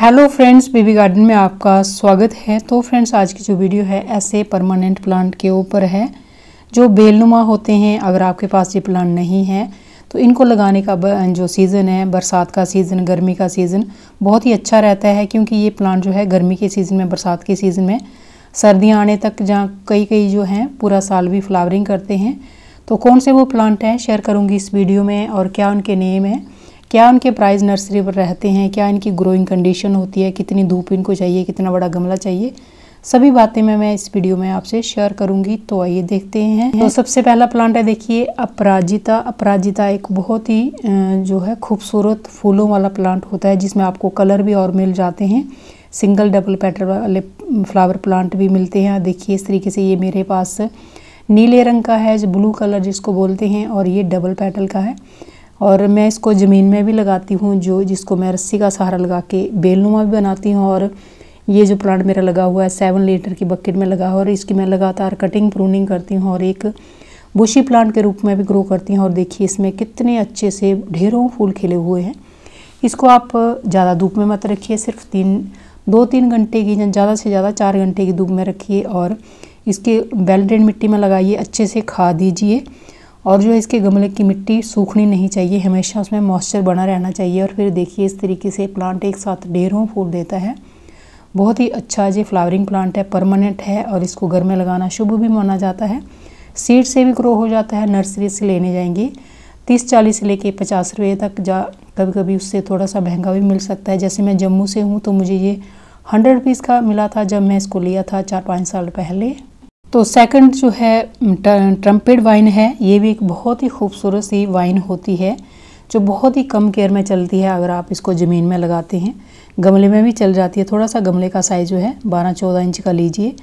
hello friends baby garden में आपका स्वागत है तो फ्रेंड्स आज की जो वीडियो है ऐसे परमानेंट प्लांट के ऊपर है जो बेलनुमा होते हैं अगर आपके पास ये प्लांट नहीं है तो इनको लगाने का जो सीज़न है बरसात का सीज़न गर्मी का सीज़न बहुत ही अच्छा रहता है क्योंकि ये प्लांट जो है गर्मी के सीज़न में बरसात के सीज़न में सर्दियाँ आने तक जहाँ कई कई जो हैं पूरा साल भी फ्लावरिंग करते हैं तो कौन से वो प्लांट हैं शेयर करूँगी इस वीडियो में और क्या उनके नेम हैं क्या उनके प्राइस नर्सरी पर रहते हैं क्या इनकी ग्रोइंग कंडीशन होती है कितनी धूप इनको चाहिए कितना बड़ा गमला चाहिए सभी बातें मैं मैं इस वीडियो में आपसे शेयर करूंगी तो आइए देखते हैं तो सबसे पहला प्लांट है देखिए अपराजिता अपराजिता एक बहुत ही जो है खूबसूरत फूलों वाला प्लांट होता है जिसमें आपको कलर भी और मिल जाते हैं सिंगल डबल पैटर वाले फ्लावर प्लांट भी मिलते हैं देखिए इस तरीके से ये मेरे पास नीले रंग का है ब्लू कलर जिसको बोलते हैं और ये डबल पैटल का है और मैं इसको ज़मीन में भी लगाती हूँ जो जिसको मैं रस्सी का सहारा लगा के बेलनुमा भी बनाती हूँ और ये जो प्लांट मेरा लगा हुआ है सेवन लीटर की बकेट में लगा हुआ और इसकी मैं लगातार कटिंग प्रूनिंग करती हूँ और एक बुशी प्लांट के रूप में भी ग्रो करती हूँ और देखिए इसमें कितने अच्छे से ढेरों फूल खिले हुए हैं इसको आप ज़्यादा धूप में मत रखिए सिर्फ तीन दो तीन घंटे की या ज़्यादा से ज़्यादा चार घंटे की धूप में रखिए और इसके वेल मिट्टी में लगाइए अच्छे से खा दीजिए और जो है इसके गमले की मिट्टी सूखनी नहीं चाहिए हमेशा उसमें मॉइस्चर बना रहना चाहिए और फिर देखिए इस तरीके से प्लांट एक साथ ढेरों फूल देता है बहुत ही अच्छा ये फ्लावरिंग प्लांट है परमानेंट है और इसको घर में लगाना शुभ भी माना जाता है सीड से भी ग्रो हो जाता है नर्सरी से लेने जाएंगे तीस चालीस से लेके पचास रुपये तक जा कभी कभी उससे थोड़ा सा महंगा भी मिल सकता है जैसे मैं जम्मू से हूँ तो मुझे ये हंड्रेड रुपीज़ का मिला था जब मैं इसको लिया था चार पाँच साल पहले तो सेकंड जो है ट्रम्पेड वाइन है ये भी एक बहुत ही खूबसूरत सी वाइन होती है जो बहुत ही कम केयर में चलती है अगर आप इसको ज़मीन में लगाते हैं गमले में भी चल जाती है थोड़ा सा गमले का साइज़ जो है बारह चौदह इंच का लीजिए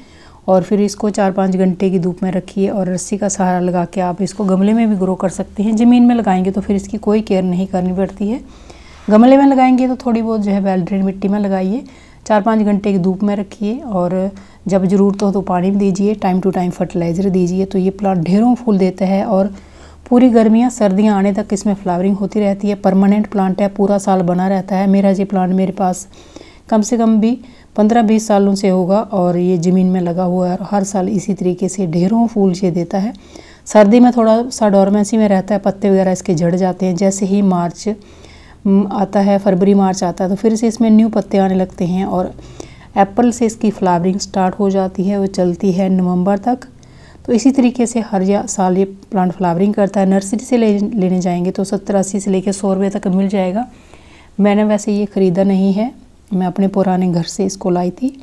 और फिर इसको चार पाँच घंटे की धूप में रखिए और रस्सी का सहारा लगा के आप इसको गमले में भी ग्रो कर सकते हैं ज़मीन में लगाएंगे तो फिर इसकी कोई केयर नहीं करनी पड़ती है गमले में लगाएंगे तो थोड़ी बहुत जो है वेल ड्रेन मिट्टी में लगाइए चार पाँच घंटे की धूप में रखिए और जब ज़रूरत हो तो पानी भी दीजिए टाइम टू टाइम फर्टिलाइज़र दीजिए तो ये प्लांट ढेरों फूल देता है और पूरी गर्मियाँ सर्दियाँ आने तक इसमें फ्लावरिंग होती रहती है परमानेंट प्लांट है पूरा साल बना रहता है मेरा ये प्लांट मेरे पास कम से कम भी पंद्रह बीस सालों से होगा और ये ज़मीन में लगा हुआ है और हर साल इसी तरीके से ढेरों फूल ये देता है सर्दी में थोड़ा सा डॉर्मेंसी में रहता है पत्ते वगैरह इसके झड़ जाते हैं जैसे ही मार्च हम्म, आता है फरवरी मार्च आता है तो फिर से इसमें न्यू पत्ते आने लगते हैं और अप्रैल से इसकी फ्लावरिंग स्टार्ट हो जाती है वो चलती है नवंबर तक तो इसी तरीके से हर या साल ये प्लांट फ्लावरिंग करता है नर्सरी से ले लेने जाएंगे तो सत्तर अस्सी से लेकर सौ रुपये तक मिल जाएगा मैंने वैसे ये ख़रीदा नहीं है मैं अपने पुराने घर से इसको लाई थी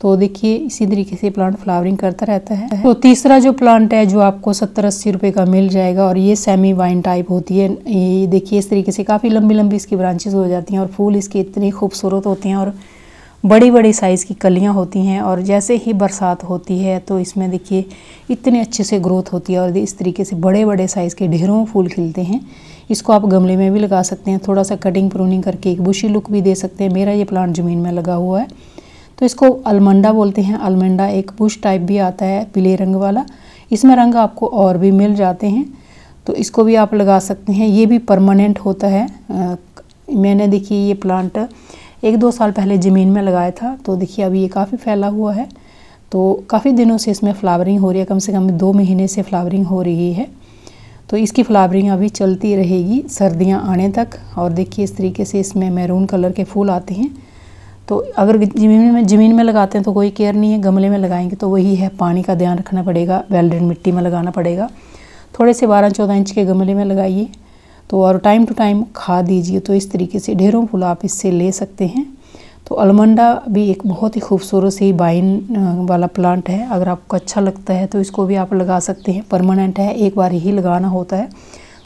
तो देखिए इसी तरीके से प्लांट फ्लावरिंग करता रहता है तो तीसरा जो प्लांट है जो आपको सत्तर अस्सी रुपये का मिल जाएगा और ये सेमी वाइन टाइप होती है ये देखिए इस तरीके से काफ़ी लंबी लंबी इसकी ब्रांचेस हो जाती हैं और फूल इसके इतने खूबसूरत होते हैं और बड़ी बड़ी साइज़ की कलियाँ होती हैं और जैसे ही बरसात होती है तो इसमें देखिए इतने अच्छे से ग्रोथ होती है और इस तरीके से बड़े बड़े साइज़ के ढेरों फूल खिलते हैं इसको आप गमले में भी लगा सकते हैं थोड़ा सा कटिंग प्रूनिंग करके एक बुशी लुक भी दे सकते हैं मेरा ये प्लांट ज़मीन में लगा हुआ है तो इसको अलमंडा बोलते हैं अलमंडा एक बुश टाइप भी आता है पीले रंग वाला इसमें रंग आपको और भी मिल जाते हैं तो इसको भी आप लगा सकते हैं ये भी परमानेंट होता है आ, मैंने देखिए ये प्लांट एक दो साल पहले ज़मीन में लगाया था तो देखिए अभी ये काफ़ी फैला हुआ है तो काफ़ी दिनों से इसमें फ्लावरिंग हो रही है कम से कम दो महीने से फ्लावरिंग हो रही है तो इसकी फ्लावरिंग अभी चलती रहेगी सर्दियां आने तक और देखिए इस तरीके से इसमें मैरून कलर के फूल आते हैं तो अगर ज़मीन में ज़मीन में लगाते हैं तो कोई केयर नहीं है गमले में लगाएंगे तो वही है पानी का ध्यान रखना पड़ेगा वेल्डेड मिट्टी में लगाना पड़ेगा थोड़े से बारह चौदह इंच के गमले में लगाइए तो और टाइम टू टाइम खा दीजिए तो इस तरीके से ढेरों फूल आप इससे ले सकते हैं तो अलमंडा भी एक बहुत ही खूबसूरत सी बाइन वाला प्लांट है अगर आपको अच्छा लगता है तो इसको भी आप लगा सकते हैं परमानेंट है एक बार ही लगाना होता है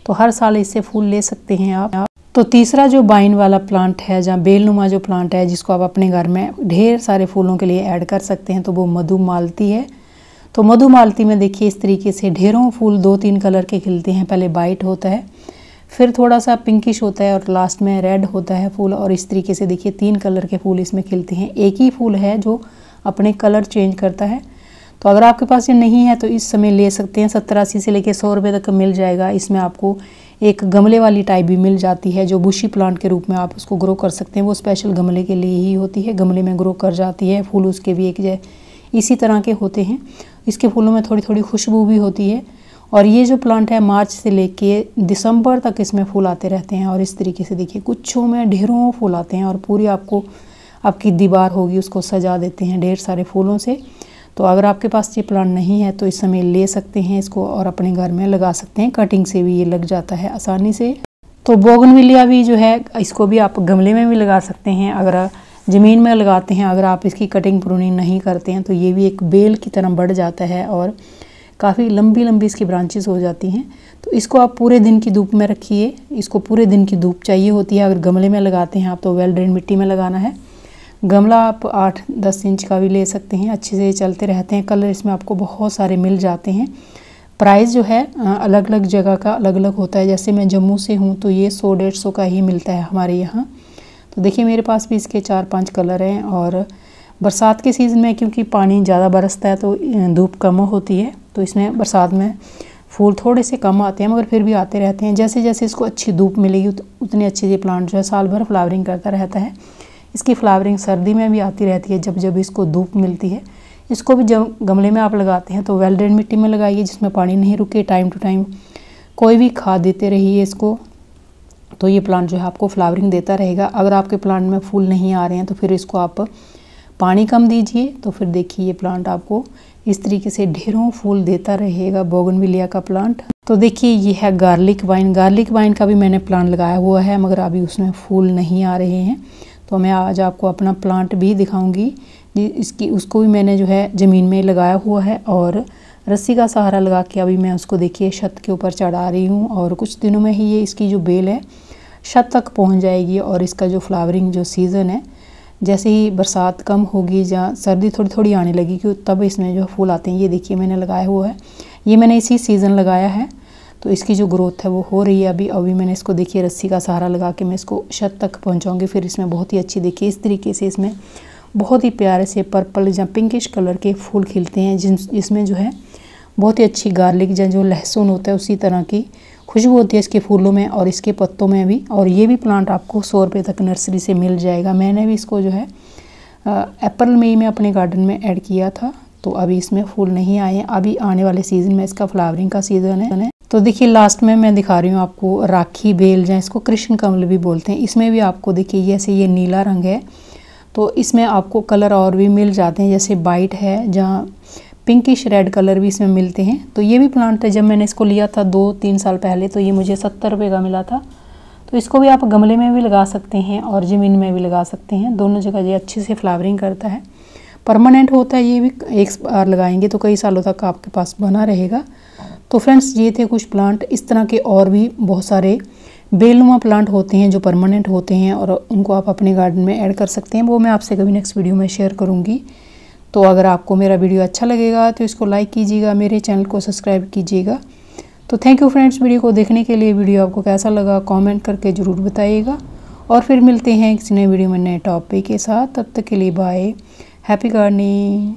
तो हर साल इससे फूल ले सकते हैं आप तो तीसरा जो बाइन वाला प्लांट है जहाँ बेलनुमा जो प्लांट है जिसको आप अपने घर में ढेर सारे फूलों के लिए ऐड कर सकते हैं तो वो मधु मालती है तो मधु मालती में देखिए इस तरीके से ढेरों फूल दो तीन कलर के खिलते हैं पहले वाइट होता है फिर थोड़ा सा पिंकिश होता है और लास्ट में रेड होता है फूल और इस तरीके से देखिए तीन कलर के फूल इसमें खिलते हैं एक ही फूल है जो अपने कलर चेंज करता है तो अगर आपके पास ये नहीं है तो इस समय ले सकते हैं सत्तर अस्सी से लेकर सौ रुपये तक मिल जाएगा इसमें आपको एक गमले वाली टाइप भी मिल जाती है जो बुशी प्लांट के रूप में आप उसको ग्रो कर सकते हैं वो स्पेशल गमले के लिए ही होती है गमले में ग्रो कर जाती है फूल उसके भी एक इसी तरह के होते हैं इसके फूलों में थोड़ी थोड़ी खुशबू भी होती है और ये जो प्लांट है मार्च से लेके दिसंबर तक इसमें फूल आते रहते हैं और इस तरीके से देखिए गुच्छों में ढेरों फूल आते हैं और पूरी आपको आपकी दीवार होगी उसको सजा देते हैं ढेर सारे फूलों से तो अगर आपके पास ये प्लांट नहीं है तो इस समय ले सकते हैं इसको और अपने घर में लगा सकते हैं कटिंग से भी ये लग जाता है आसानी से तो बोगनविलिया भी जो है इसको भी आप गमले में भी लगा सकते हैं अगर ज़मीन में लगाते हैं अगर आप इसकी कटिंग प्रूनिंग नहीं करते हैं तो ये भी एक बेल की तरह बढ़ जाता है और काफ़ी लंबी लंबी इसकी ब्रांचेस हो जाती हैं तो इसको आप पूरे दिन की धूप में रखिए इसको पूरे दिन की धूप चाहिए होती है अगर गमले में लगाते हैं आप तो वेल ड्रेन मिट्टी में लगाना है गमला आप आठ दस इंच का भी ले सकते हैं अच्छे से चलते रहते हैं कलर इसमें आपको बहुत सारे मिल जाते हैं प्राइस जो है अलग अलग जगह का अलग अलग होता है जैसे मैं जम्मू से हूँ तो ये सौ डेढ़ सौ का ही मिलता है हमारे यहाँ तो देखिए मेरे पास भी इसके चार पांच कलर हैं और बरसात के सीज़न में क्योंकि पानी ज़्यादा बरसता है तो धूप कम होती है तो इसमें बरसात में फूल थोड़े से कम आते हैं मगर फिर भी आते रहते हैं जैसे जैसे इसको अच्छी धूप मिलेगी उतने अच्छे से प्लांट जो है साल भर फ्लावरिंग करता रहता है इसकी फ्लावरिंग सर्दी में भी आती रहती है जब जब इसको धूप मिलती है इसको भी जब गमले में आप लगाते हैं तो वेल ड्रेन मिट्टी में लगाइए जिसमें पानी नहीं रुके टाइम टू टाइम कोई भी खाद देते रहिए इसको तो ये प्लांट जो है आपको फ्लावरिंग देता रहेगा अगर आपके प्लांट में फूल नहीं आ रहे हैं तो फिर इसको आप पानी कम दीजिए तो फिर देखिए ये प्लांट आपको इस तरीके से ढेरों फूल देता रहेगा बोगनविलिया का प्लांट तो देखिए ये है गार्लिक वाइन गार्लिक वाइन का भी मैंने प्लांट लगाया हुआ है मगर अभी उसमें फूल नहीं आ रहे हैं तो मैं आज आपको अपना प्लांट भी दिखाऊंगी इसकी उसको भी मैंने जो है ज़मीन में लगाया हुआ है और रस्सी का सहारा लगा के अभी मैं उसको देखिए छत के ऊपर चढ़ा रही हूँ और कुछ दिनों में ही ये इसकी जो बेल है छत तक पहुँच जाएगी और इसका जो फ्लावरिंग जो सीज़न है जैसे ही बरसात कम होगी या सर्दी थोड़ी थोड़ी आने लगी कि तब इसमें जो फूल आते हैं ये देखिए मैंने लगाया हुआ है ये मैंने इसी सीज़न लगाया है तो इसकी जो ग्रोथ है वो हो रही है अभी अभी मैंने इसको देखिए रस्सी का सहारा लगा के मैं इसको छत तक पहुँचाऊँगी फिर इसमें बहुत ही अच्छी देखिए इस तरीके से इसमें बहुत ही प्यारे से पर्पल या पिंकिश कलर के फूल खिलते हैं जिन जिसमें जो है बहुत ही अच्छी गार्लिक या जो लहसुन होता है उसी तरह की खुशबू होती है इसके फूलों में और इसके पत्तों में भी और ये भी प्लांट आपको सौ रुपये तक नर्सरी से मिल जाएगा मैंने भी इसको जो है अप्रैल मई में, अपने गार्डन में ऐड किया था तो अभी इसमें फूल नहीं आए अभी आने वाले सीज़न में इसका फ्लावरिंग का सीज़न है तो देखिए लास्ट में मैं दिखा रही हूँ आपको राखी बेल जहाँ इसको कृष्ण कमल भी बोलते हैं इसमें भी आपको देखिए जैसे ये नीला रंग है तो इसमें आपको कलर और भी मिल जाते हैं जैसे वाइट है जहाँ पिंकिश रेड कलर भी इसमें मिलते हैं तो ये भी प्लांट है जब मैंने इसको लिया था दो तीन साल पहले तो ये मुझे सत्तर रुपये का मिला था तो इसको भी आप गमले में भी लगा सकते हैं और ज़मीन में भी लगा सकते हैं दोनों जगह ये अच्छे से फ्लावरिंग करता है परमानेंट होता है ये भी एक बार लगाएंगे तो कई सालों तक आपके पास बना रहेगा तो फ्रेंड्स ये थे कुछ प्लांट इस तरह के और भी बहुत सारे बेलनुमा प्लांट होते हैं जो परमानेंट होते हैं और उनको आप अपने गार्डन में ऐड कर सकते हैं वो मैं आपसे कभी नेक्स्ट वीडियो में शेयर करूँगी तो अगर आपको मेरा वीडियो अच्छा लगेगा तो इसको लाइक कीजिएगा मेरे चैनल को सब्सक्राइब कीजिएगा तो थैंक यू फ्रेंड्स वीडियो को देखने के लिए वीडियो आपको कैसा लगा कमेंट करके ज़रूर बताइएगा और फिर मिलते हैं किसी नए वीडियो में नए टॉपिक के साथ तब तक के लिए बाय हैप्पी गार्डनिंग